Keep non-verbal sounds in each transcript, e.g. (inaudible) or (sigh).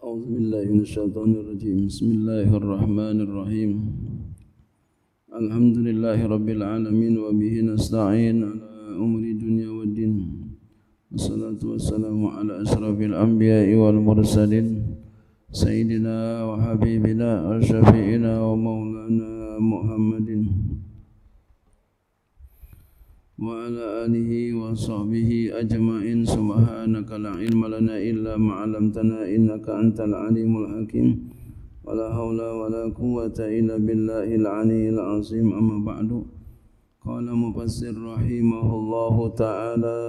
أعوذ بالله من الشيطان الرجيم بسم الله الرحمن الرحيم الحمد لله رب العالمين وبه نستعين على أمور الدنيا والدين والصلاة والسلام على أشرف الأنبياء والمرسلين سيدنا وحبيبنا وشفيعنا ومولانا محمد وعلى آله وصحبه أجمعين سبحانك لا علم لنا إلا ما علمتنا إنك أنت العليم الحكيم ولا حول ولا قوة إلا بالله العلي العظيم أما بعد قال مفسر رحمه الله تعالى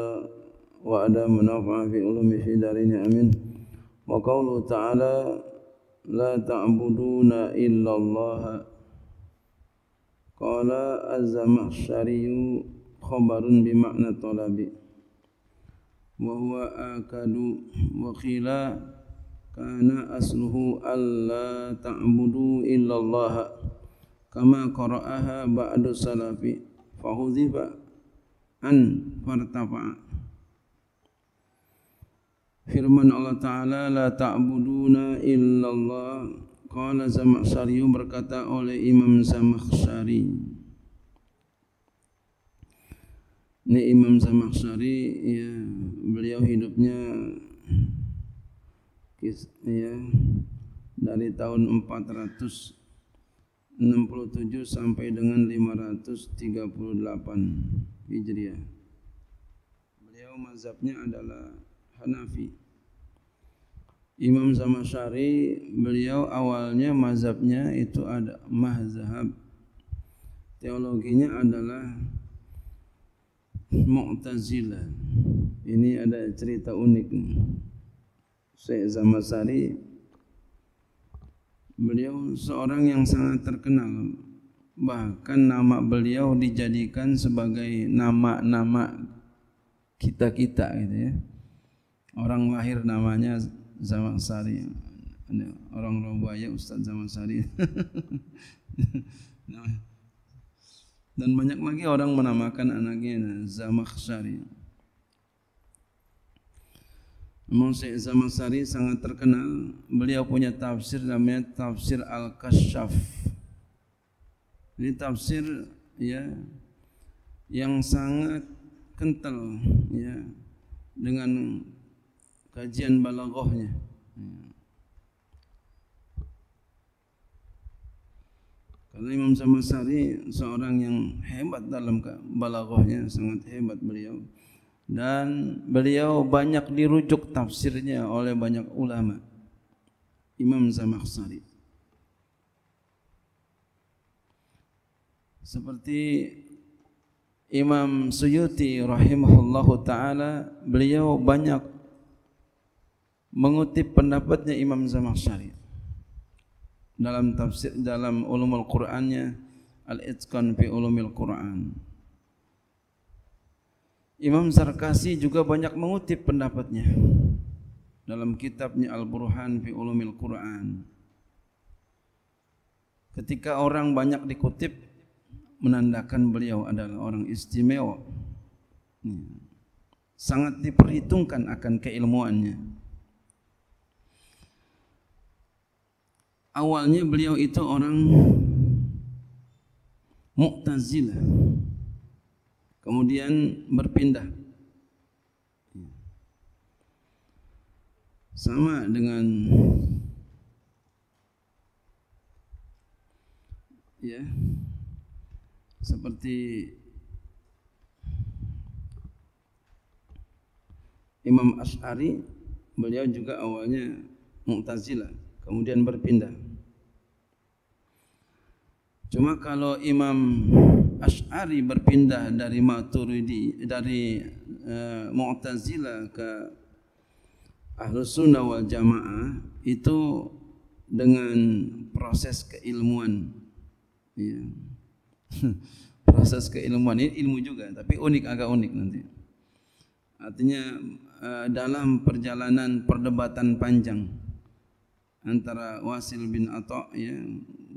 وأدى منافع في علوم في دارين أمين وقوله تعالى لا تعبدون إلا الله قال الزمخشري khabarun bimakna talabi wa huwa akadu wa khila kana asluhu alla ta'budu illallah kama qara'aha ba'du salafi fa hudhifa an fartafa firman Allah taala la ta'buduna illallah qala zamakhsari berkata oleh imam zamakhsari ini Imam Zamakhsyari ya beliau hidupnya ya dari tahun 467 sampai dengan 538 Hijriah. Beliau mazhabnya adalah Hanafi. Imam Zamakhsyari beliau awalnya mazhabnya itu ada mazhab teologinya adalah Mu'tazila Ini ada cerita unik Syekh Zamasari Beliau seorang yang sangat terkenal Bahkan nama beliau dijadikan sebagai nama-nama kita-kita ya. Orang lahir namanya Zaman Sari Orang Rombaya Ustaz Zaman (laughs) dan banyak lagi orang menamakan anaknya Zamakhsyari. Namun Syekh Zamakhsyari sangat terkenal, beliau punya tafsir namanya Tafsir Al-Kasyaf. Ini tafsir ya yang sangat kental ya dengan kajian balaghahnya. Hmm. Al-Imam Samasari seorang yang hebat dalam balaghahnya sangat hebat beliau dan beliau banyak dirujuk tafsirnya oleh banyak ulama Imam Samasari seperti Imam Suyuti rahimahullahu taala beliau banyak mengutip pendapatnya Imam Zamakhsyari dalam tafsir dalam ulumul Qur'annya al-itqan fi ulumil Qur'an. Imam Sarkasi juga banyak mengutip pendapatnya dalam kitabnya Al-Burhan fi Ulumil Quran. Ketika orang banyak dikutip menandakan beliau adalah orang istimewa. Sangat diperhitungkan akan keilmuannya. awalnya beliau itu orang Mu'tazilah. Kemudian berpindah. Sama dengan ya seperti Imam Ash'ari beliau juga awalnya Mu'tazilah kemudian berpindah Cuma kalau Imam Ash'ari berpindah dari Maturidi dari uh, eh, Mu'tazilah ke Ahlus Sunnah wal Jamaah itu dengan proses keilmuan ya. (laughs) proses keilmuan ini ilmu juga tapi unik agak unik nanti artinya eh, dalam perjalanan perdebatan panjang antara Wasil bin Atok ya,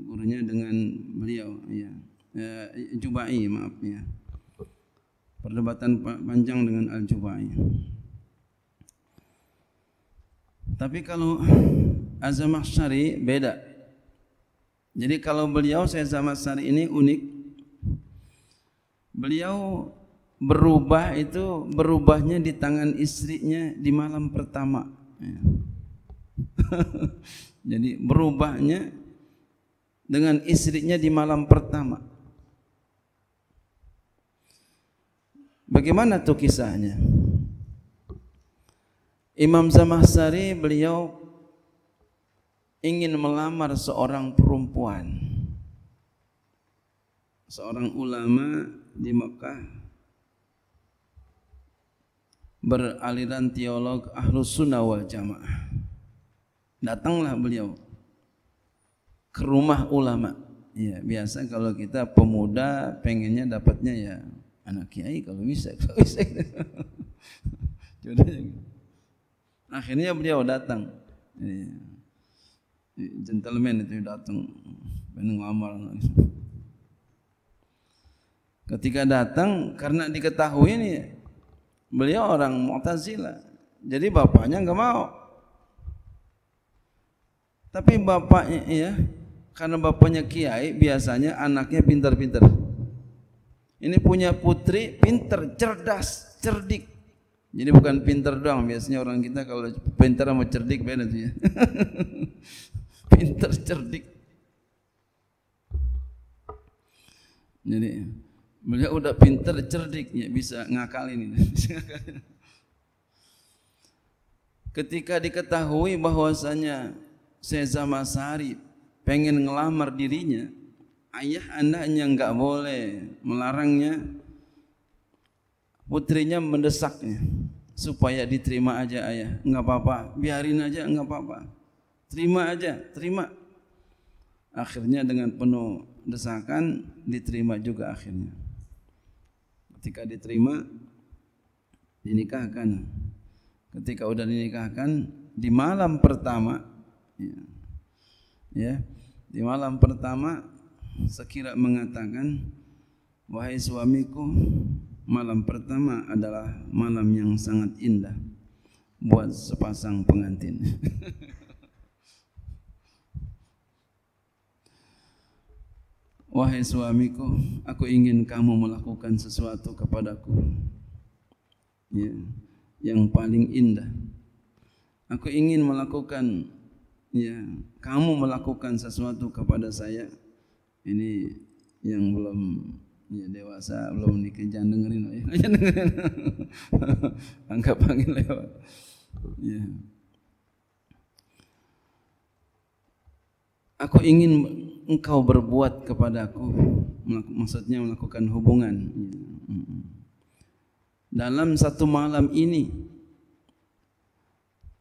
gurunya dengan beliau ya eh, Jubai maaf ya perdebatan panjang dengan Al Jubai tapi kalau Azam Ashari beda jadi kalau beliau saya Azam Ashari ini unik beliau berubah itu berubahnya di tangan istrinya di malam pertama ya. (laughs) Jadi berubahnya dengan istrinya di malam pertama. Bagaimana tuh kisahnya? Imam Zamahsari beliau ingin melamar seorang perempuan. Seorang ulama di Mekah beraliran teolog Ahlus Sunnah wal Jamaah. Datanglah beliau ke rumah ulama. Ya, biasa kalau kita pemuda pengennya dapatnya ya anak kiai kalau bisa, (laughs) kalau bisa. Gitu. Akhirnya beliau datang. Ya. Gentleman itu datang. Ben ngamal. Ketika datang karena diketahui nih beliau orang Mu'tazilah. Jadi bapaknya enggak mau. Tapi bapaknya ya karena bapaknya kiai biasanya anaknya pintar-pintar. Ini punya putri pintar, cerdas, cerdik. Jadi bukan pintar doang, biasanya orang kita kalau pintar sama cerdik beda tuh ya. (laughs) pintar, cerdik. Jadi beliau udah pintar, cerdik, ya bisa ngakalin ini. (laughs) Ketika diketahui bahwasanya Seza Masari pengen ngelamar dirinya, ayah anaknya nggak boleh melarangnya, putrinya mendesaknya supaya diterima aja ayah, nggak apa-apa, biarin aja nggak apa-apa, terima aja, terima. Akhirnya dengan penuh desakan diterima juga akhirnya. Ketika diterima dinikahkan. Ketika udah dinikahkan di malam pertama ya, ya di malam pertama Sekira mengatakan Wahai suamiku Malam pertama adalah malam yang sangat indah Buat sepasang pengantin (laughs) Wahai suamiku Aku ingin kamu melakukan sesuatu kepadaku ya, Yang paling indah Aku ingin melakukan ya kamu melakukan sesuatu kepada saya ini yang belum ya dewasa belum nikah jangan dengerin ya (laughs) jangan dengerin (laughs) anggap panggil lewat ya aku ingin engkau berbuat kepada aku, maksudnya melakukan hubungan ya. dalam satu malam ini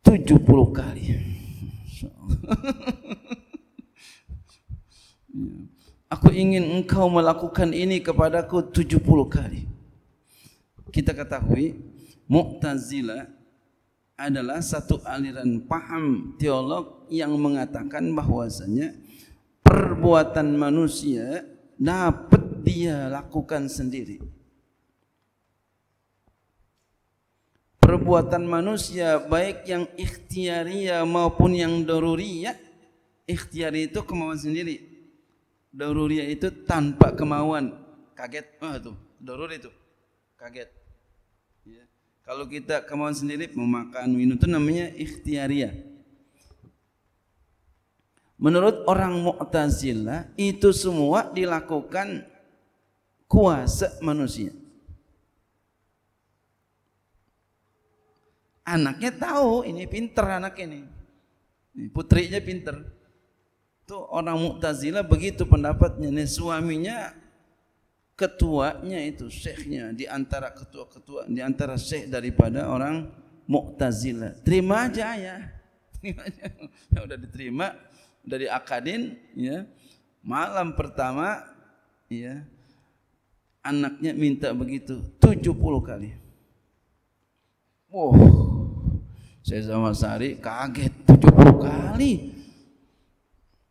tujuh puluh kali masya-Allah. Aku ingin engkau melakukan ini kepada tujuh puluh kali. Kita ketahui Mu'tazila adalah satu aliran paham teolog yang mengatakan bahwasanya perbuatan manusia dapat dia lakukan sendiri. perbuatan manusia baik yang ikhtiaria maupun yang daruria ikhtiari itu kemauan sendiri daruria itu tanpa kemauan kaget ah tuh darur itu kaget ya. kalau kita kemauan sendiri memakan minum itu namanya ikhtiaria menurut orang mu'tazilah itu semua dilakukan kuasa manusia Anaknya tahu ini pinter anak ini. Putrinya pinter. Itu orang Mu'tazila begitu pendapatnya. Nih suaminya ketuanya itu syekhnya di antara ketua-ketua di antara syekh daripada orang Mu'tazila. Terima aja ya. (laughs) Terima aja. Nah, diterima dari akadin ya. Malam pertama ya anaknya minta begitu 70 kali. Wah, oh, saya sama Sari kaget puluh kali.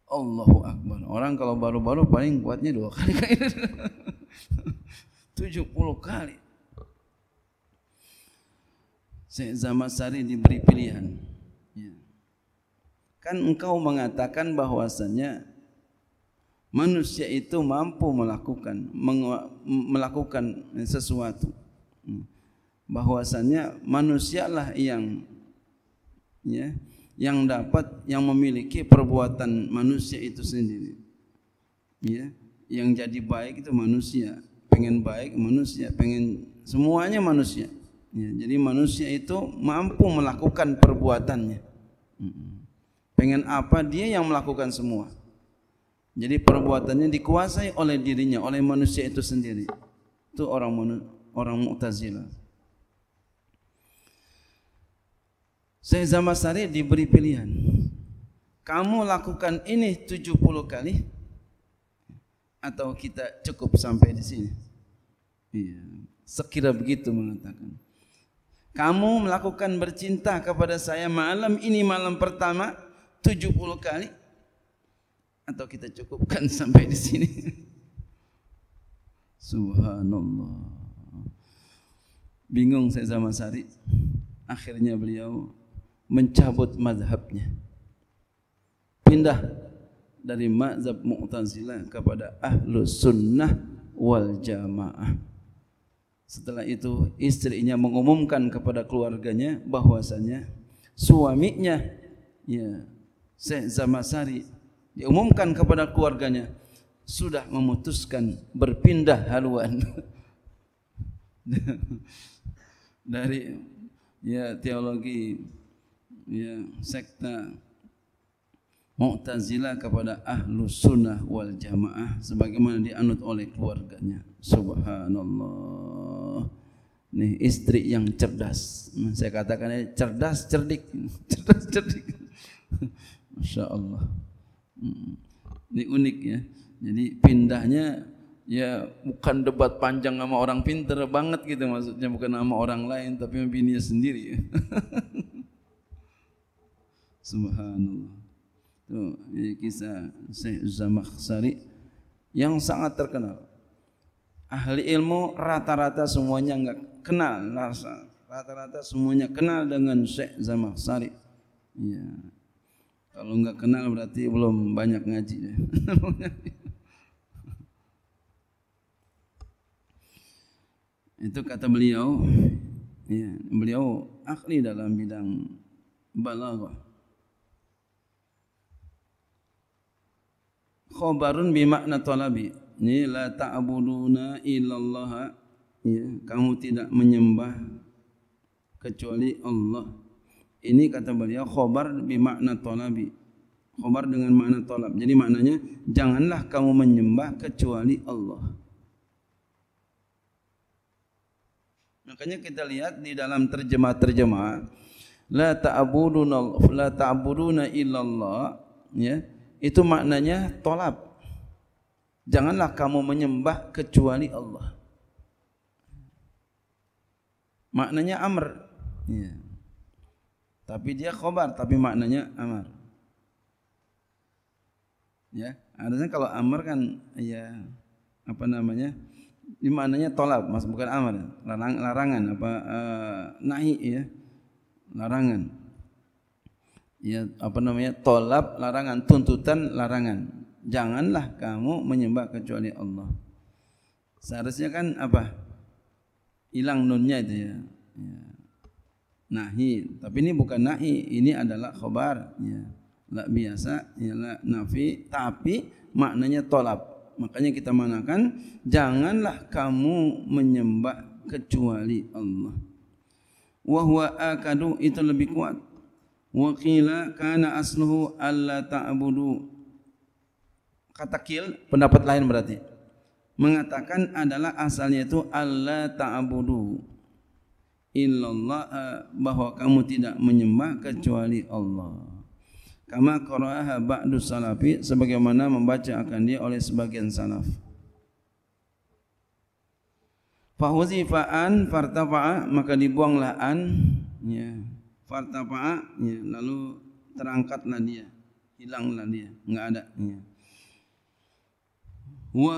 Allahu Akbar. Orang kalau baru-baru paling kuatnya dua kali. (laughs) tujuh puluh kali. Saya sama Sari diberi pilihan. Ya. Kan engkau mengatakan bahwasannya manusia itu mampu melakukan melakukan sesuatu. Hmm bahwasannya manusialah yang ya yang dapat yang memiliki perbuatan manusia itu sendiri ya yang jadi baik itu manusia pengen baik manusia pengen semuanya manusia ya, jadi manusia itu mampu melakukan perbuatannya pengen apa dia yang melakukan semua jadi perbuatannya dikuasai oleh dirinya oleh manusia itu sendiri itu orang orang mu'tazilah Syekh Zamasari diberi pilihan. Kamu lakukan ini 70 kali atau kita cukup sampai di sini. Iya, sekira begitu mengatakan. Kamu melakukan bercinta kepada saya malam ini malam pertama 70 kali atau kita cukupkan (laughs) sampai di sini. Subhanallah. Bingung saya sama Sari. Akhirnya beliau mencabut mazhabnya pindah dari mazhab mu'tazilah kepada Ahlu sunnah wal jamaah setelah itu istrinya mengumumkan kepada keluarganya bahwasanya suaminya ya Syekh Zamasari diumumkan kepada keluarganya sudah memutuskan berpindah haluan (laughs) dari ya teologi ya, sekta Mu'tazila kepada ahlu sunnah wal jamaah sebagaimana dianut oleh keluarganya. Subhanallah. Nih istri yang cerdas. Saya katakan ini cerdas cerdik. (laughs) Cerdas cerdik. Masya Allah. Hmm. Ini unik ya. Jadi pindahnya ya bukan debat panjang sama orang pinter banget gitu maksudnya. Bukan sama orang lain tapi bininya sendiri. (laughs) Subhanallah. Itu kisah Syekh Zamakhsari yang sangat terkenal. Ahli ilmu rata-rata semuanya enggak kenal rasa. Rata-rata semuanya kenal dengan Syekh Zamakhsari. Ya. Kalau enggak kenal berarti belum banyak ngaji. Ya. (laughs) Itu kata beliau. Ya, beliau ahli dalam bidang balaghah. khobarun bimakna talabi. Ini la ta'buduna illallah. Ya, kamu tidak menyembah kecuali Allah. Ini kata beliau khobar bimakna talabi. Khobar dengan makna talab. Jadi maknanya janganlah kamu menyembah kecuali Allah. Makanya kita lihat di dalam terjemah-terjemah la ta'buduna la illallah ya itu maknanya tolap. Janganlah kamu menyembah kecuali Allah. Maknanya amr. Ya. Tapi dia khobar, tapi maknanya amr. Ya, artinya kalau amr kan ya apa namanya? Di maknanya tolap, maksud bukan amr, larang, larangan apa uh, nahi ya. Larangan ya apa namanya tolap larangan tuntutan larangan janganlah kamu menyembah kecuali Allah seharusnya kan apa hilang nunnya itu ya, ya. nahi tapi ini bukan nahi ini adalah khobar ya la biasa ya nafi tapi maknanya tolap makanya kita manakan janganlah kamu menyembah kecuali Allah wa huwa akadu itu lebih kuat wa qila kana asluhu alla ta'budu kata kil pendapat lain berarti mengatakan adalah asalnya itu alla ta'budu illallah bahwa kamu tidak menyembah kecuali Allah kama qara'aha ba'du salafi sebagaimana membaca akan dia oleh sebagian salaf fa huzifa an fartafa maka dibuanglah an ya yeah fartafa'a ya, lalu terangkatlah dia hilanglah dia enggak ada ya. wa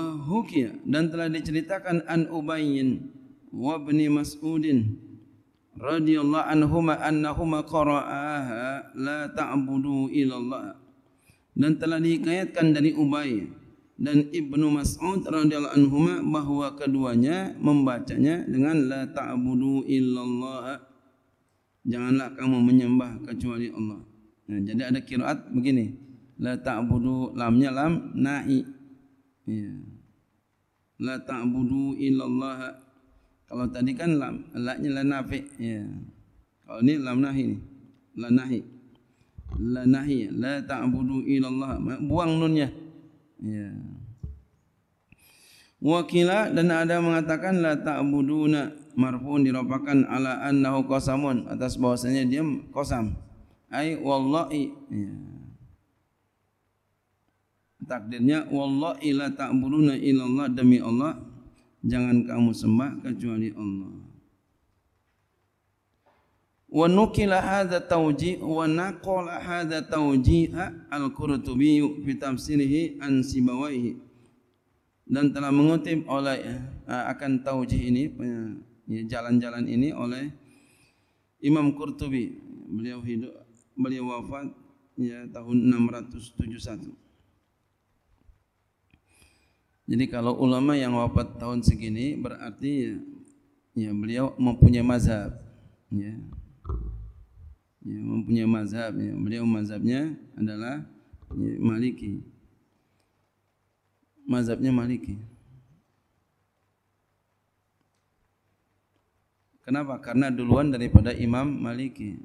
dan telah diceritakan an ubayyin wa ibni mas'udin radhiyallahu anhuma annahuma qara'aha la ta'budu illallah dan telah dikaitkan dari Ubay dan Ibnu Mas'ud radhiyallahu anhuma bahwa keduanya membacanya dengan la ta'budu illallah janganlah kamu menyembah kecuali Allah. Nah, jadi ada kiraat begini. La ta'budu lamnya lam na'i. Ya. La ta'budu illallah. Kalau tadi kan lam la'nya la nafi. Ya. Kalau ini lam nahi ni. La nahi. La nahi. La ta'budu illallah. Buang nunnya. Ya. Wakila dan ada mengatakan la ta'buduna marfu'un dirapakan ala annahu qasamun atas bahwasanya dia qasam. Ai wallahi ya. Takdirnya wallahi la ta'buruna illallah demi Allah jangan kamu sembah kecuali Allah. Wa nukila hadha tawji' wa naqala hadha tawji'a al-Qurtubi fi tafsirihi an sibawaihi dan telah mengutip oleh eh, akan tauji ini Ya, jalan-jalan ini oleh Imam Qurtubi. Beliau hidup beliau wafat ya tahun 671. Jadi kalau ulama yang wafat tahun segini berarti ya, ya beliau mempunyai mazhab ya. Ya mempunyai mazhab ya. Beliau mazhabnya adalah ya, Maliki. Mazhabnya Maliki. Kenapa? Karena duluan daripada Imam Maliki,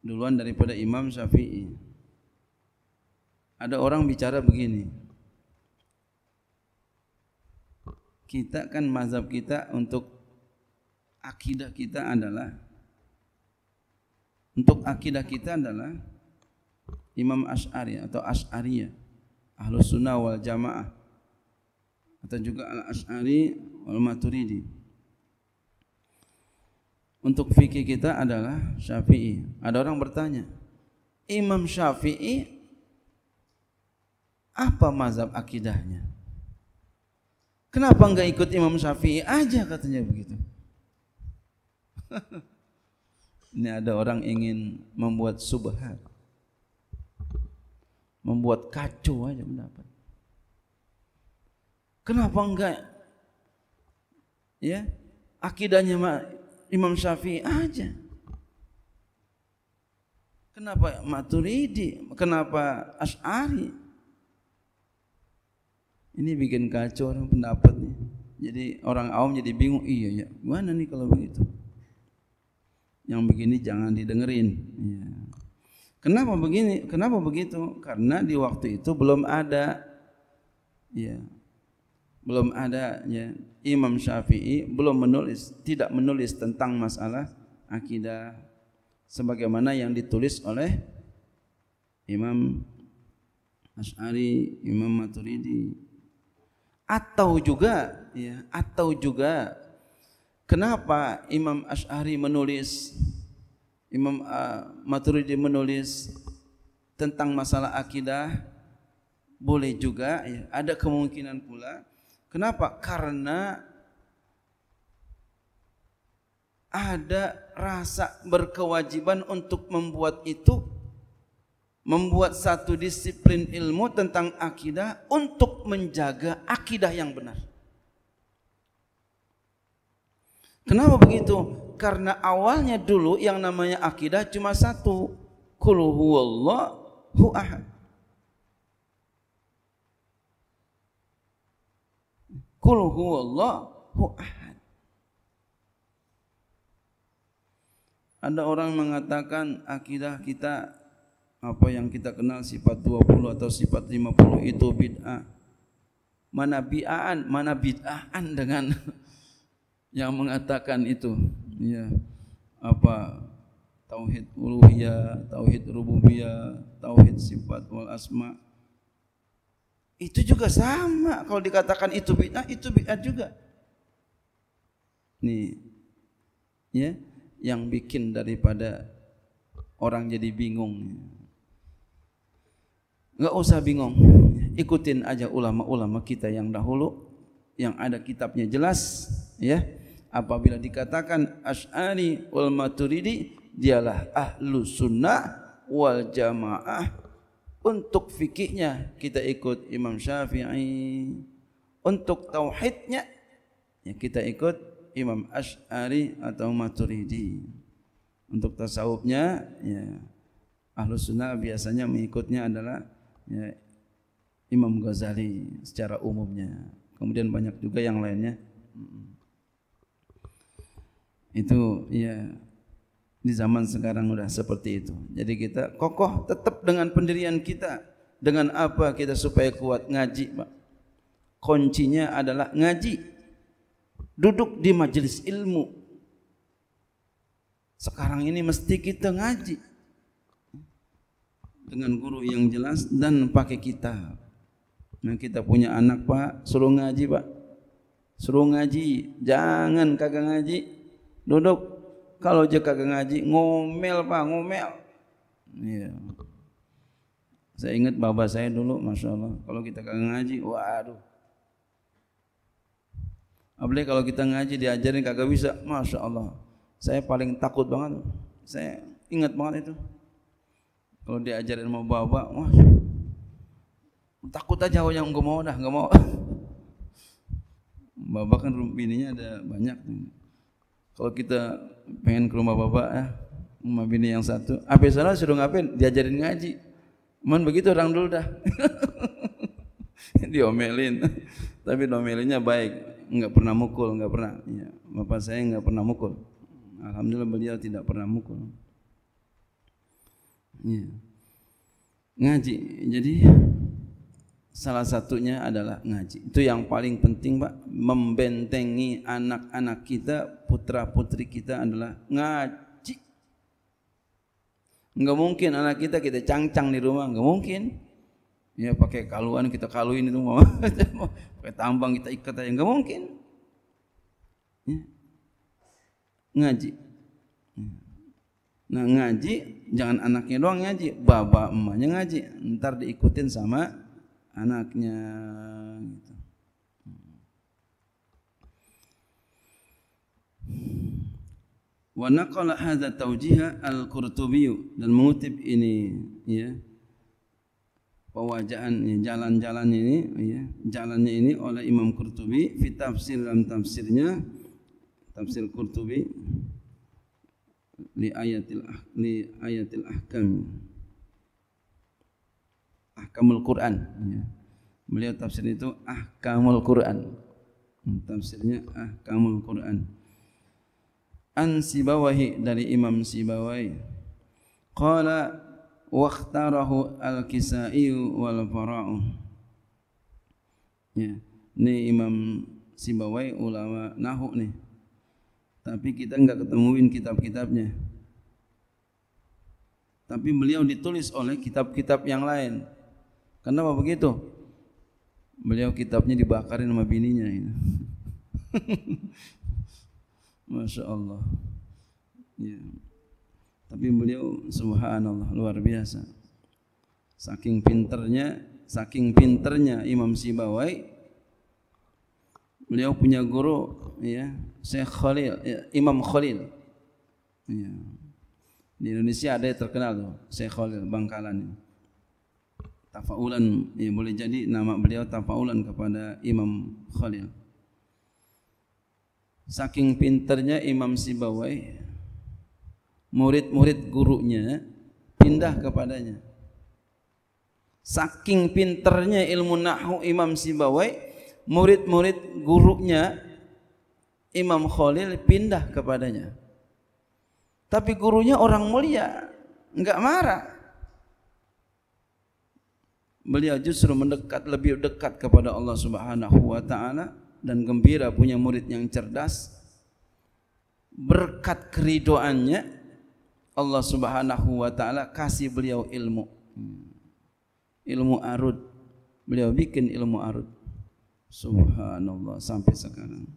duluan daripada Imam Syafi'i. Ada orang bicara begini. Kita kan mazhab kita untuk akidah kita adalah untuk akidah kita adalah Imam Ash'ari atau Ash'ariyah Ahlus Sunnah wal Jamaah atau juga Al-Ash'ari wal Maturidi untuk fikih kita adalah Syafi'i. Ada orang bertanya, Imam Syafi'i apa mazhab akidahnya? Kenapa enggak ikut Imam Syafi'i aja katanya begitu? (laughs) Ini ada orang ingin membuat subhat. Membuat kacau aja pendapat. Kenapa enggak? Ya, akidahnya Imam Syafi'i aja. Kenapa Maturidi? Kenapa Ash'ari? Ini bikin kacau orang pendapatnya. Jadi orang awam jadi bingung, iya ya, gimana nih kalau begitu? Yang begini jangan didengerin. Ya. Kenapa begini? Kenapa begitu? Karena di waktu itu belum ada ya. Belum ada ya Imam Syafi'i belum menulis tidak menulis tentang masalah akidah sebagaimana yang ditulis oleh Imam Ashari, Imam Maturidi atau juga ya atau juga kenapa Imam Ashari menulis Imam uh, Maturidi menulis tentang masalah akidah boleh juga ya, ada kemungkinan pula Kenapa? Karena ada rasa berkewajiban untuk membuat itu membuat satu disiplin ilmu tentang akidah untuk menjaga akidah yang benar. Kenapa begitu? Karena awalnya dulu yang namanya akidah cuma satu. Kul huwallahu ahad. Kul huwallah hu'ahad. Ada orang mengatakan akidah kita apa yang kita kenal sifat 20 atau sifat 50 itu bid'ah. Mana bi'aan, mana bid'ahan dengan (laughs) yang mengatakan itu. Ya. Apa tauhid uluhiyah, tauhid rububiyah, tauhid sifat wal asma' Itu juga sama kalau dikatakan itu bid'ah, itu bid'ah juga. Nih. Ya, yang bikin daripada orang jadi bingung. Enggak usah bingung. Ikutin aja ulama-ulama kita yang dahulu yang ada kitabnya jelas, ya. Apabila dikatakan Asy'ari wal Maturidi dialah ahlu sunnah wal jamaah untuk fikihnya kita ikut Imam Syafi'i untuk tauhidnya ya kita ikut Imam Ashari atau Maturidi untuk tasawufnya ya Ahlus Sunnah biasanya mengikutnya adalah ya, Imam Ghazali secara umumnya kemudian banyak juga yang lainnya itu ya di zaman sekarang sudah seperti itu. Jadi kita kokoh tetap dengan pendirian kita dengan apa kita supaya kuat ngaji, Pak. Kuncinya adalah ngaji. Duduk di majlis ilmu. Sekarang ini mesti kita ngaji dengan guru yang jelas dan pakai kitab. Nah, kita punya anak, Pak, suruh ngaji, Pak. Suruh ngaji, jangan kagak ngaji. Duduk kalau dia kagak ngaji ngomel pak ngomel iya. saya ingat bapak saya dulu masya Allah kalau kita kagak ngaji waduh Abli kalau kita ngaji diajarin kagak bisa masya Allah saya paling takut banget saya ingat banget itu kalau diajarin mau bawa, wah takut aja oh, yang enggak mau dah enggak mau (laughs) bapak kan bininya ada banyak Kalau kita pengen ke rumah bapak ya, rumah bini yang satu, apa salah suruh ngapain? Diajarin ngaji. Man begitu orang dulu dah. (laughs) Diomelin. Tapi diomelinnya baik. Enggak pernah mukul, enggak pernah. Ya, bapak saya enggak pernah mukul. Alhamdulillah beliau tidak pernah mukul. Ya. Ngaji. Jadi Salah satunya adalah ngaji. Itu yang paling penting, Pak. Membentengi anak-anak kita, putra-putri kita adalah ngaji. Enggak mungkin anak kita kita cangcang di rumah, enggak mungkin. Ya pakai kaluan kita kaluin di rumah. (laughs) pakai tambang kita ikat aja, enggak mungkin. Ya. Ngaji. Nah ngaji, jangan anaknya doang ngaji, bapak emaknya ngaji. Ntar diikutin sama anaknya gitu. Wa naqala hadza tawjiha al-Qurtubi dan mengutip ini ya. ini, jalan-jalan ini ya, jalannya ini oleh Imam Qurtubi fi tafsir dalam tafsirnya tafsir Qurtubi li ayatil ahli ayatil ahkam. Ahkamul Quran. melihat ya. tafsir itu Ahkamul Quran. Hmm, tafsirnya Ahkamul Quran. An Sibawahi dari Imam Sibawai. Qala waqtarahu al-Kisai wal Farau. Ya, ni Imam Sibawai ulama nahu nih. Tapi kita enggak ketemuin kitab-kitabnya. Tapi beliau ditulis oleh kitab-kitab yang lain, Kenapa begitu? Beliau kitabnya dibakarin sama bininya ini. (laughs) Masya Allah. Ya. Tapi beliau subhanallah luar biasa. Saking pinternya, saking pinternya Imam Sibawai beliau punya guru ya, Syekh Khalil, ya, Imam Khalil. Ya. Di Indonesia ada yang terkenal tuh, Syekh Khalil Bangkalan ini tafaulan yang boleh jadi nama beliau tafaulan kepada Imam Khalil. Saking pinternya Imam Sibawai, murid-murid gurunya pindah kepadanya. Saking pinternya ilmu nahu Imam Sibawai, murid-murid gurunya Imam Khalil pindah kepadanya. Tapi gurunya orang mulia, enggak marah beliau justru mendekat lebih dekat kepada Allah Subhanahu wa taala dan gembira punya murid yang cerdas berkat keridoannya Allah Subhanahu wa taala kasih beliau ilmu ilmu arud beliau bikin ilmu arud subhanallah sampai sekarang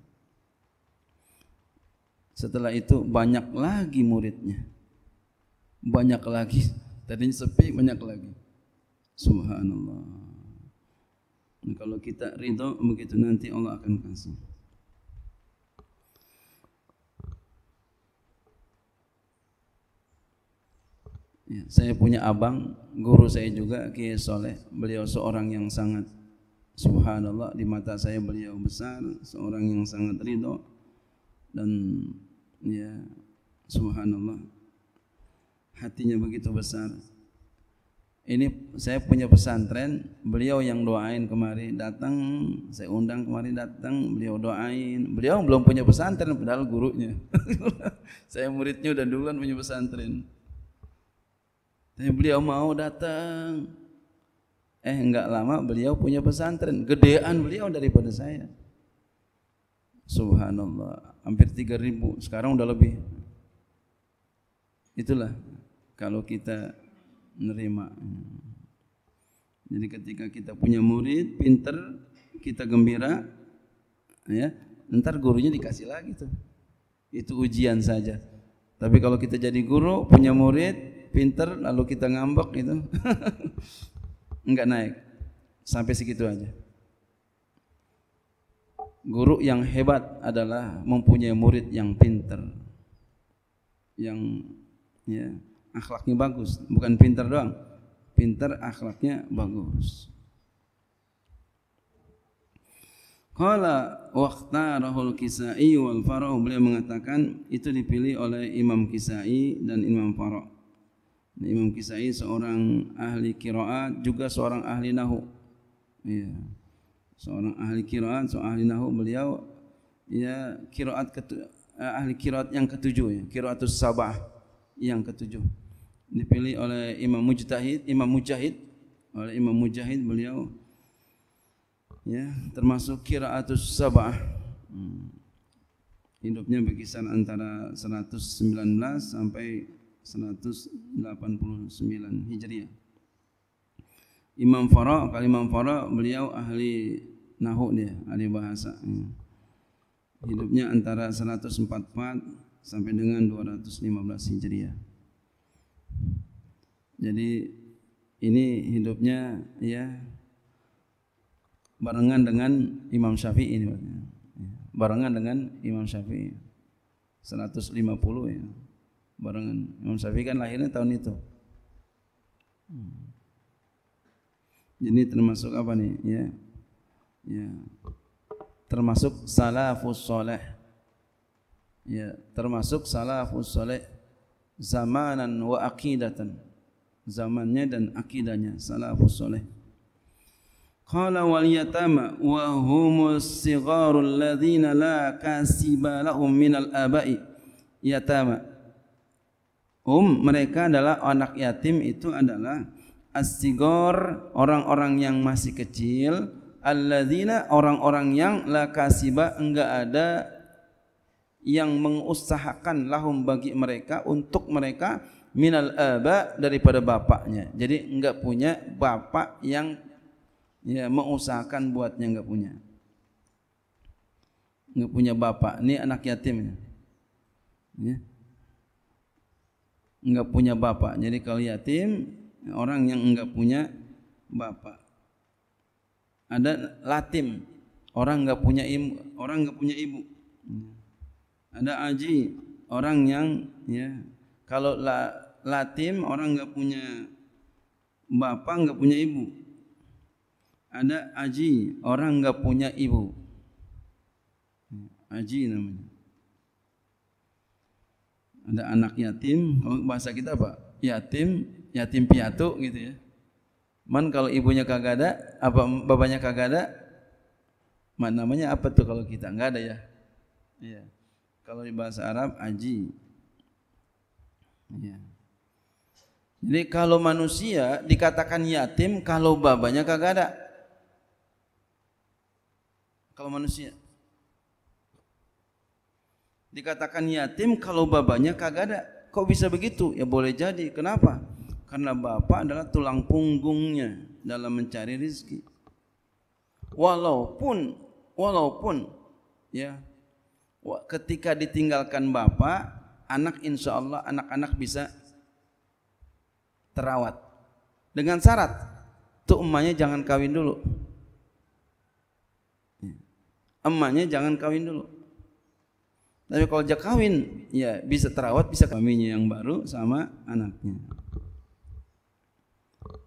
setelah itu banyak lagi muridnya banyak lagi tadinya sepi banyak lagi Subhanallah. Nah, kalau kita ridho, begitu nanti Allah akan kasih. Ya, saya punya abang, guru saya juga, Kiai Soleh. Beliau seorang yang sangat Subhanallah di mata saya beliau besar seorang yang sangat ridho dan ya Subhanallah hatinya begitu besar ini saya punya pesantren beliau yang doain kemarin datang saya undang kemarin datang beliau doain beliau belum punya pesantren padahal gurunya (laughs) saya muridnya udah duluan punya pesantren tapi beliau mau datang eh enggak lama beliau punya pesantren gedean beliau daripada saya subhanallah hampir 3 ribu. sekarang udah lebih itulah kalau kita nerima. Jadi ketika kita punya murid pinter, kita gembira, ya, ntar gurunya dikasih lagi tuh. Itu ujian saja. Tapi kalau kita jadi guru, punya murid pinter, lalu kita ngambek gitu, enggak (laughs) naik. Sampai segitu aja. Guru yang hebat adalah mempunyai murid yang pinter, yang ya akhlaknya bagus, bukan pintar doang. Pintar akhlaknya bagus. Qala waqtarahul Kisai wal Farah beliau mengatakan itu dipilih oleh Imam Kisai dan Imam Farah. Imam Kisai seorang ahli qiraat juga seorang ahli nahu. Ya. Seorang ahli qiraat, seorang ahli nahu beliau ya qiraat eh, ahli qiraat yang ketujuh ya, qiraatus sabah yang ketujuh dipilih oleh Imam Mujtahid, Imam Mujahid oleh Imam Mujahid beliau ya termasuk kiraatus sabah. Hmm. Hidupnya berkisar antara 119 sampai 189 Hijriah. Imam Farah, kalau Imam Farah beliau ahli nahu dia, ahli bahasa. Hmm. Hidupnya antara 144 sampai dengan 215 Hijriah. Jadi ini hidupnya ya barengan dengan Imam Syafi'i ini maksudnya. Barengan dengan Imam Syafi'i. 150 ya. Barengan Imam Syafi'i kan lahirnya tahun itu. Hmm. Ini termasuk apa nih? Ya. Ya. Termasuk salafus saleh. Ya, termasuk salafus saleh zamanan wa aqidatan zamannya dan akidahnya salafus soleh. Qala wal yatama wa humus sigharul ladhina la kasiba lahum minal abai yatama. Um, mereka adalah anak yatim itu adalah as-sigar orang-orang yang masih kecil alladzina orang-orang yang la kasiba enggak ada yang mengusahakan lahum bagi mereka untuk mereka minal aba daripada bapaknya. Jadi enggak punya bapak yang ya, mengusahakan buatnya enggak punya. Enggak punya bapak. Ini anak yatim. Ya. ya. Enggak punya bapak. Jadi kalau yatim orang yang enggak punya bapak. Ada latim, orang enggak punya im orang enggak punya ibu. Ada aji, orang yang ya Kalau la, latim orang nggak punya bapak nggak punya ibu. Ada aji orang nggak punya ibu. Aji namanya. Ada anak yatim. Kalau oh, bahasa kita apa? Yatim, yatim piatu gitu ya. Man kalau ibunya kagak ada, apa bapaknya kagak ada, man namanya apa tuh kalau kita nggak ada ya? Iya. Kalau di bahasa Arab aji. Ya. Jadi kalau manusia dikatakan yatim kalau babanya kagak ada. Kalau manusia dikatakan yatim kalau babanya kagak ada. Kok bisa begitu? Ya boleh jadi. Kenapa? Karena bapak adalah tulang punggungnya dalam mencari rezeki. Walaupun walaupun ya ketika ditinggalkan bapak anak insya Allah anak-anak bisa terawat dengan syarat tuh emaknya jangan kawin dulu ya. emaknya jangan kawin dulu tapi kalau dia kawin ya bisa terawat bisa kawinnya yang baru sama anaknya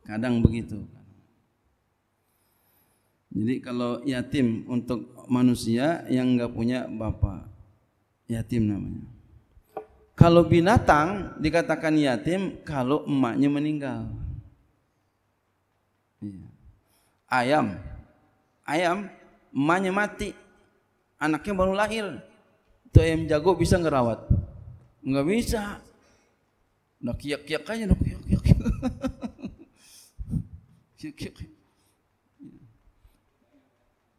kadang begitu jadi kalau yatim untuk manusia yang nggak punya bapak, yatim namanya. Kalau binatang dikatakan yatim kalau emaknya meninggal. Iya. Ayam, ayam emaknya mati, anaknya baru lahir. Itu ayam jago bisa ngerawat? Enggak bisa. Udah kiak-kiak aja, udah kiak-kiak. (laughs) kiak-kiak.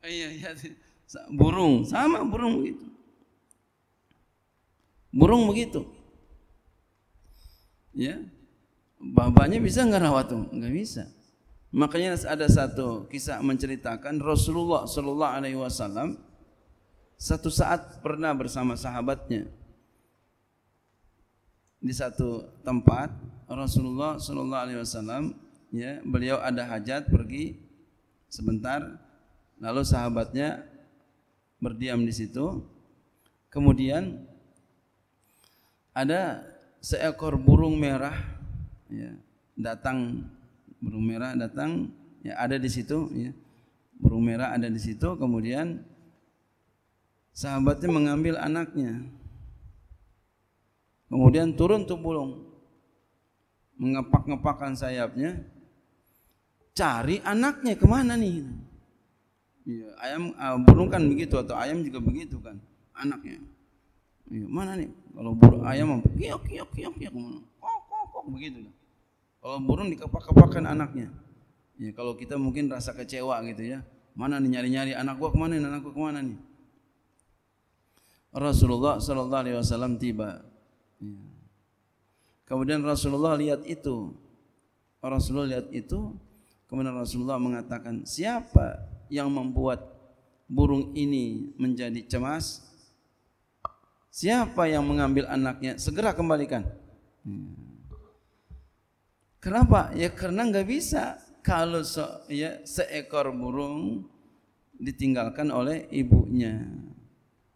Iya, iya, Burung, sama burung itu Burung begitu. Ya. Bapaknya bisa enggak rawat tuh? Enggak bisa. Makanya ada satu kisah menceritakan Rasulullah sallallahu alaihi wasallam satu saat pernah bersama sahabatnya di satu tempat Rasulullah sallallahu alaihi wasallam ya beliau ada hajat pergi sebentar lalu sahabatnya berdiam di situ kemudian ada seekor burung merah ya, datang burung merah datang ya ada di situ ya. burung merah ada di situ kemudian sahabatnya mengambil anaknya kemudian turun tuh burung mengepak-ngepakkan sayapnya cari anaknya kemana nih ya, ayam uh, burung kan begitu atau ayam juga begitu kan anaknya ya, mana nih Kalau burung ayam kiyok kiyok kiyok kiyok, kok kok begitu. Lah. Kalau burung dikepak kepakan anaknya. Ya, kalau kita mungkin rasa kecewa gitu ya. Mana nih nyari-nyari anak gua kemana nih? Anak gua kemana nih? Rasulullah sallallahu alaihi wasallam tiba. Ya. Kemudian Rasulullah lihat itu. Rasulullah lihat itu, kemudian Rasulullah mengatakan, "Siapa yang membuat burung ini menjadi cemas?" Siapa yang mengambil anaknya? Segera kembalikan. Hmm. Kenapa? Ya karena nggak bisa kalau se ya, seekor burung ditinggalkan oleh ibunya,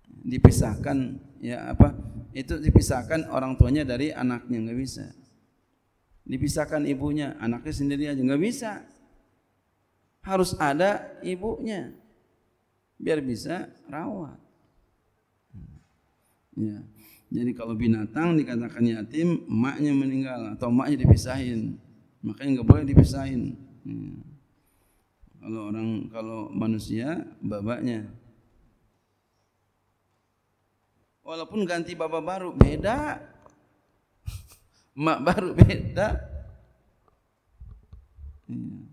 dipisahkan ya apa? Itu dipisahkan orang tuanya dari anaknya nggak bisa. Dipisahkan ibunya, anaknya sendiri aja nggak bisa. Harus ada ibunya biar bisa rawat. Ya. Jadi kalau binatang dikatakan yatim, maknya meninggal atau maknya dipisahin. Makanya enggak boleh dipisahin. Hmm. Kalau orang kalau manusia babaknya. Walaupun ganti bapak baru beda. (laughs) Mak baru beda. Hmm.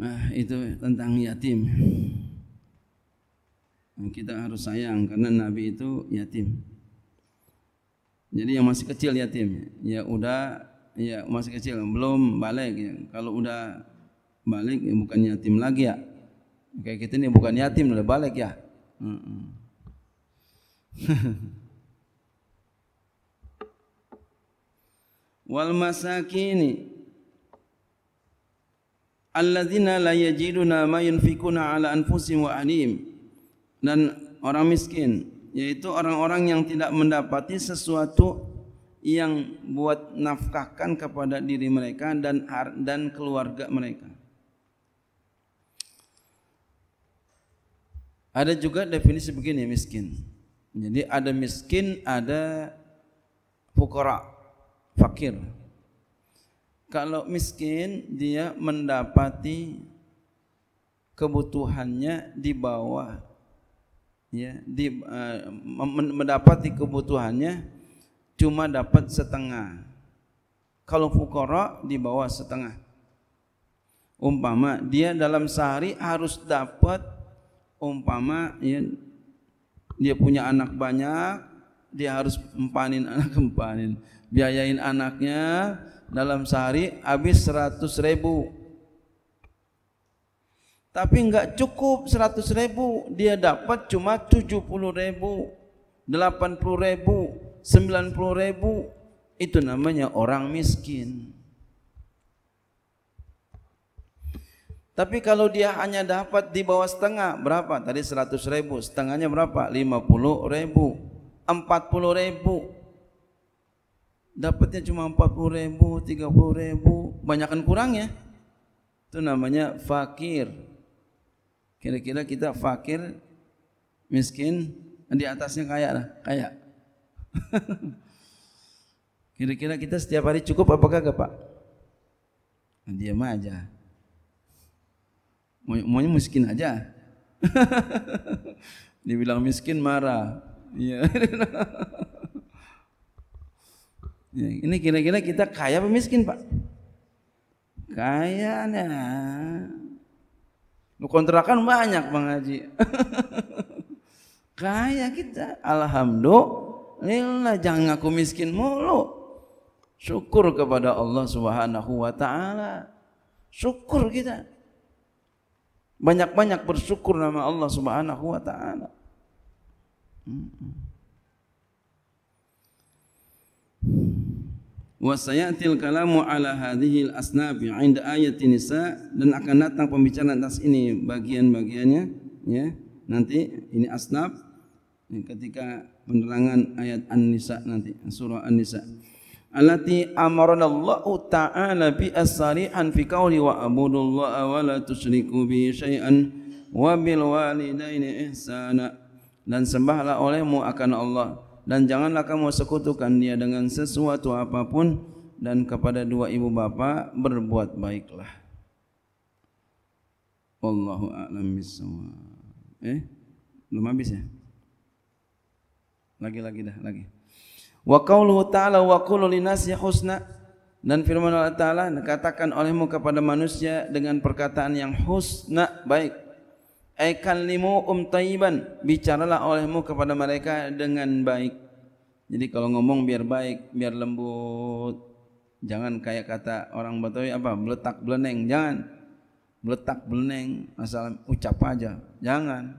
Nah, itu tentang yatim kita harus sayang karena Nabi itu yatim. Jadi yang masih kecil yatim, ya udah ya masih kecil belum balik. Ya. Kalau udah balik ya bukan yatim lagi ya. Kayak kita ini bukan yatim udah balik ya. (laughs) Wal masakini alladzina la yajiduna ma yunfikuna ala anfusihim wa anim dan orang miskin yaitu orang-orang yang tidak mendapati sesuatu yang buat nafkahkan kepada diri mereka dan dan keluarga mereka. Ada juga definisi begini miskin. Jadi ada miskin, ada fukara, fakir. Kalau miskin dia mendapati kebutuhannya di bawah ya di, uh, mendapati kebutuhannya cuma dapat setengah. Kalau fukara di bawah setengah. Umpama dia dalam sehari harus dapat umpama ya, dia punya anak banyak, dia harus empanin anak (laughs) empanin, biayain anaknya dalam sehari habis 100 ribu tapi nggak cukup 100 ribu dia dapat cuma 70 ribu 80 ribu 90 ribu itu namanya orang miskin tapi kalau dia hanya dapat di bawah setengah berapa tadi 100 ribu setengahnya berapa 50 ribu 40 ribu dapatnya cuma 40 ribu 30 ribu banyakkan kurang ya itu namanya fakir kira-kira kita fakir miskin di atasnya kaya lah kaya (laughs) kira-kira kita setiap hari cukup apakah kagak pak diam aja mau maunya miskin aja (laughs) dibilang miskin marah iya (laughs) ya, ini kira-kira kita kaya apa miskin pak kaya nah kontrakan banyak Bang (laughs) Kaya kita. Alhamdulillah jangan aku miskin mulu. Syukur kepada Allah Subhanahu wa taala. Syukur kita. Banyak-banyak bersyukur nama Allah Subhanahu wa taala. Hmm. wa sayatil kalamu ala hadhihi al-asnabi inda ayati nisa dan akan datang pembicaraan atas ini bagian-bagiannya ya nanti ini asnab ya, ketika penerangan ayat an-nisa nanti surah an-nisa allati amarna Allah ta'ala bi asarihan fi qawli wa abudullaha wa la tusyriku bi syai'an wa bil walidaini ihsana dan sembahlah olehmu akan Allah dan janganlah kamu sekutukan dia dengan sesuatu apapun dan kepada dua ibu bapa berbuat baiklah. Allahu a'lam bissawab. Eh, belum habis ya? Lagi lagi dah, lagi. Wa qauluhu ta'ala wa qul linasi husna dan firman Allah Ta'ala katakan olehmu kepada manusia dengan perkataan yang husna baik um umtayiban Bicaralah olehmu kepada mereka dengan baik Jadi kalau ngomong biar baik, biar lembut Jangan kayak kata orang Betawi apa, meletak beleneng, jangan meletak beleneng, asal ucap aja, jangan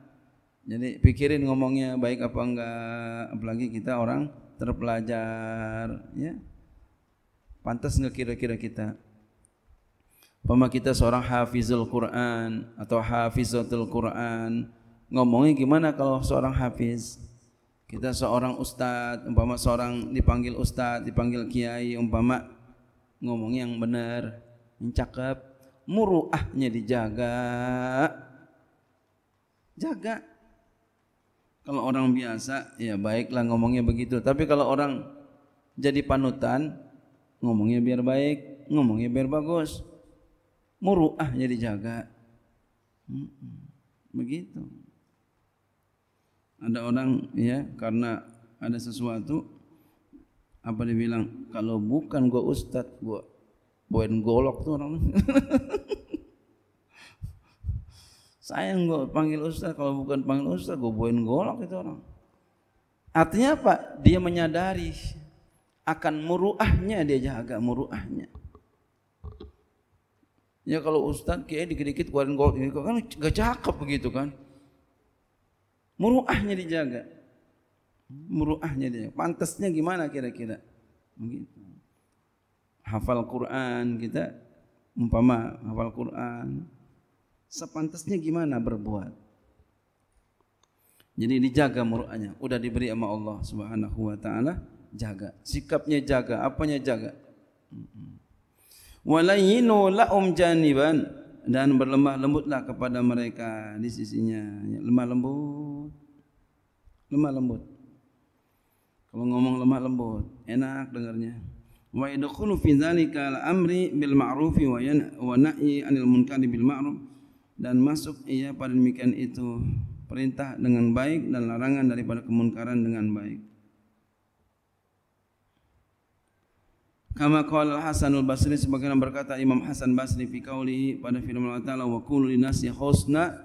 Jadi pikirin ngomongnya baik apa enggak Apalagi kita orang terpelajar ya Pantas kira kira kita Pama kita seorang hafizul Quran atau hafizatul Quran. Ngomongnya gimana kalau seorang hafiz? Kita seorang ustaz, umpama seorang dipanggil ustaz, dipanggil kiai, umpama ngomong yang benar, yang cakep, muruahnya dijaga. Jaga. Kalau orang biasa, ya baiklah ngomongnya begitu. Tapi kalau orang jadi panutan, ngomongnya biar baik, ngomongnya biar bagus. muruahnya dijaga. begitu. Ada orang ya karena ada sesuatu apa dibilang kalau bukan gua ustadz gua boen golok tuh orang. (laughs) Sayang gua panggil ustadz kalau bukan panggil ustadz gua boen golok itu orang. Artinya apa? Dia menyadari akan muruahnya dia jaga muruahnya. Ya kalau ustaz kaya dikit-dikit keluarin gol ini kan gak cakep begitu kan. Muruahnya dijaga. Muruahnya dijaga. Pantasnya gimana kira-kira? Begitu. Hafal Quran kita umpama hafal Quran sepantasnya gimana berbuat? Jadi dijaga muruahnya, udah diberi sama Allah Subhanahu wa taala, jaga. Sikapnya jaga, apanya jaga? Mm walayinu la'um janiban dan berlemah lembutlah kepada mereka di sisinya lemah lembut lemah lembut kalau ngomong lemah lembut enak dengarnya wa idkhulu fi dzalika al-amri bil ma'ruf wa yanhi 'anil munkari bil ma'ruf dan masuk ia pada demikian itu perintah dengan baik dan larangan daripada kemunkaran dengan baik Kama qala Hasan al-Basri sebagaimana berkata Imam Hasan Basri fi qaulihi pada film Allah Ta'ala wa qul linasi husna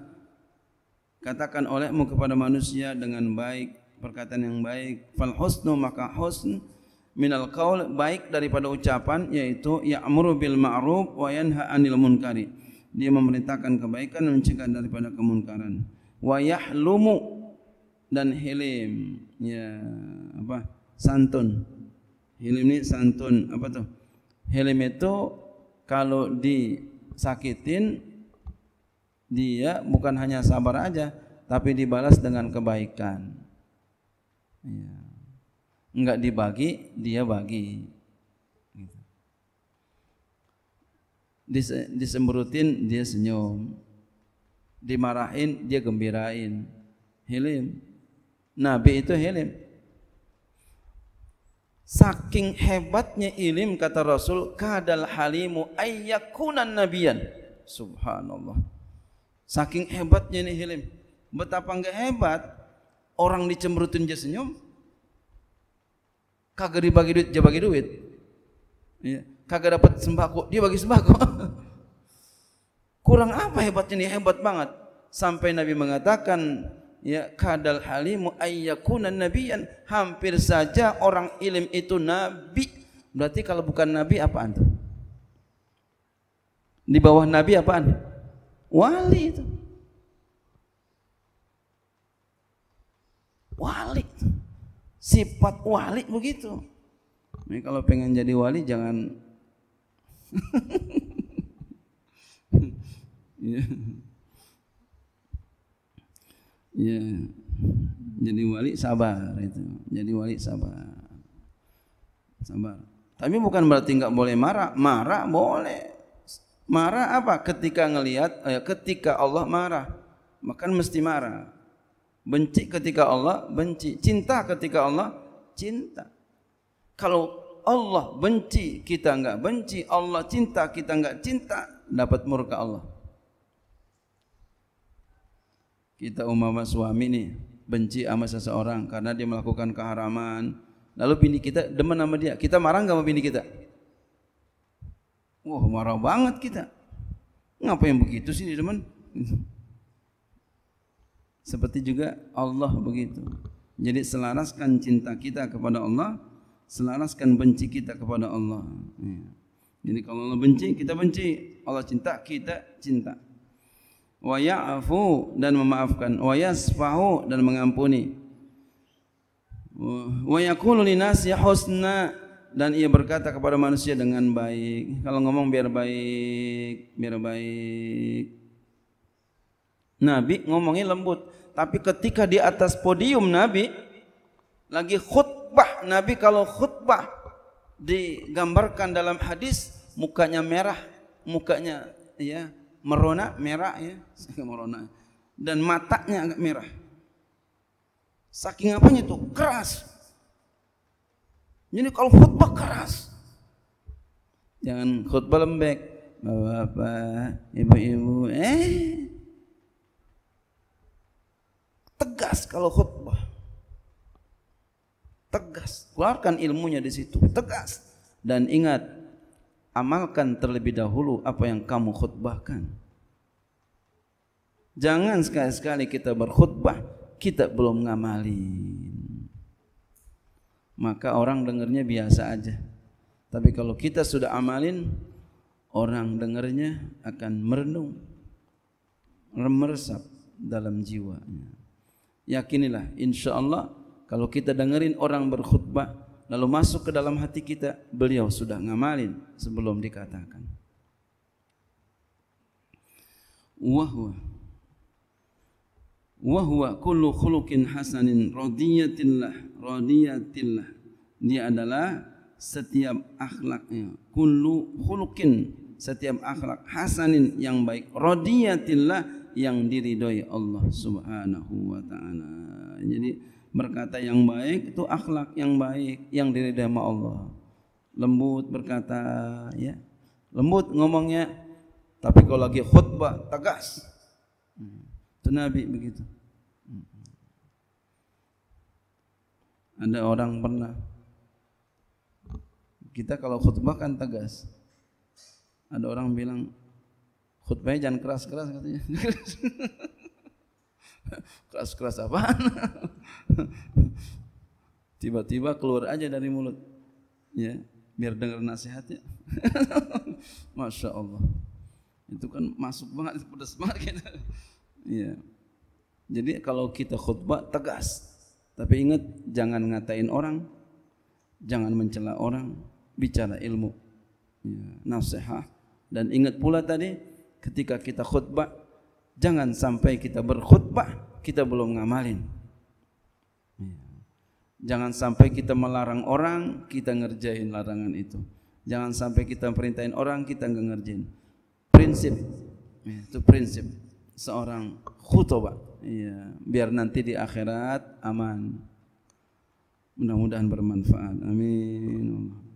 katakan olehmu kepada manusia dengan baik perkataan yang baik fal husnu maka husn min al qaul baik daripada ucapan yaitu ya'muru bil ma'ruf wa yanha 'anil munkari dia memerintahkan kebaikan dan mencegah daripada kemungkaran wa yahlumu dan helim ya apa santun Helim ini santun apa tuh? Helim itu kalau disakitin dia bukan hanya sabar aja tapi dibalas dengan kebaikan. Ya. Enggak dibagi, dia bagi. Gitu. Disemberutin, dia senyum. Dimarahin, dia gembirain. Helim Nabi itu Helim Saking hebatnya ilim kata Rasul kadal halimu ayyakunan nabiyan. Subhanallah. Saking hebatnya ini ilim. Betapa enggak hebat orang dicemberutin je senyum. Kagak dibagi duit, dia bagi duit. Ya. Kagak dapat sembako, dia bagi sembako. (laughs) Kurang apa hebatnya ini? Hebat banget. Sampai Nabi mengatakan ya kadal halimu ayyakuna nabiyan hampir saja orang ilim itu nabi berarti kalau bukan nabi apaan tuh di bawah nabi apaan wali itu wali sifat wali begitu ini kalau pengen jadi wali jangan (laughs) yeah ya jadi wali sabar itu jadi wali sabar sabar tapi bukan berarti nggak boleh marah marah boleh marah apa ketika ngelihat eh, ketika Allah marah maka mesti marah benci ketika Allah benci cinta ketika Allah cinta kalau Allah benci kita enggak benci Allah cinta kita enggak cinta dapat murka Allah kita umama suami nih benci sama seseorang karena dia melakukan keharaman. Lalu bini kita demen sama dia. Kita marah enggak sama bini kita? Wah, marah banget kita. yang begitu sih ini demen? (laughs) Seperti juga Allah begitu. Jadi selaraskan cinta kita kepada Allah, selaraskan benci kita kepada Allah. Jadi kalau Allah benci, kita benci. Allah cinta, kita cinta wa ya'fu dan memaafkan wa yasfahu dan mengampuni wa yaqulu linasi husna dan ia berkata kepada manusia dengan baik kalau ngomong biar baik biar baik nabi ngomongnya lembut tapi ketika di atas podium nabi lagi khutbah nabi kalau khutbah digambarkan dalam hadis mukanya merah mukanya ya merona merah ya (laughs) merona dan matanya agak merah saking apanya itu keras jadi kalau khutbah keras jangan khutbah lembek bapak-bapak ibu-ibu eh tegas kalau khutbah tegas keluarkan ilmunya di situ tegas dan ingat amalkan terlebih dahulu apa yang kamu khutbahkan. Jangan sekali-sekali kita berkhutbah, kita belum ngamalin. Maka orang dengarnya biasa aja. Tapi kalau kita sudah amalin, orang dengarnya akan merenung, meresap dalam jiwanya. Yakinilah, insya Allah kalau kita dengerin orang berkhutbah, lalu masuk ke dalam hati kita, beliau sudah ngamalin sebelum dikatakan. Wahwa Wahwa kullu khuluqin hasanin radiyatillah radiyatillah dia adalah setiap akhlaknya kullu khuluqin setiap akhlak hasanin yang baik radiyatillah yang diridhoi Allah Subhanahu wa taala jadi berkata yang baik itu akhlak yang baik yang diridhai Allah. Lembut berkata ya. Lembut ngomongnya tapi kalau lagi khutbah tegas. Itu Nabi begitu. Ada orang pernah kita kalau khutbah kan tegas. Ada orang bilang khutbahnya jangan keras-keras katanya. (laughs) (laughs) keras-keras apa (laughs) Tiba-tiba keluar aja dari mulut. Ya, biar dengar nasihatnya. (laughs) Masya Allah. Itu kan masuk banget, pedas banget kita. Ya. Jadi kalau kita khutbah tegas. Tapi ingat, jangan ngatain orang. Jangan mencela orang. Bicara ilmu. Ya. Nasihat. Dan ingat pula tadi, ketika kita khutbah, Jangan sampai kita berkhutbah, kita belum ngamalin. Iya. Jangan sampai kita melarang orang, kita ngerjain larangan itu. Jangan sampai kita perintahin orang, kita nggak ngerjain. Prinsip, iya, itu prinsip seorang khutbah. Iya, biar nanti di akhirat aman. Mudah-mudahan bermanfaat. Amin.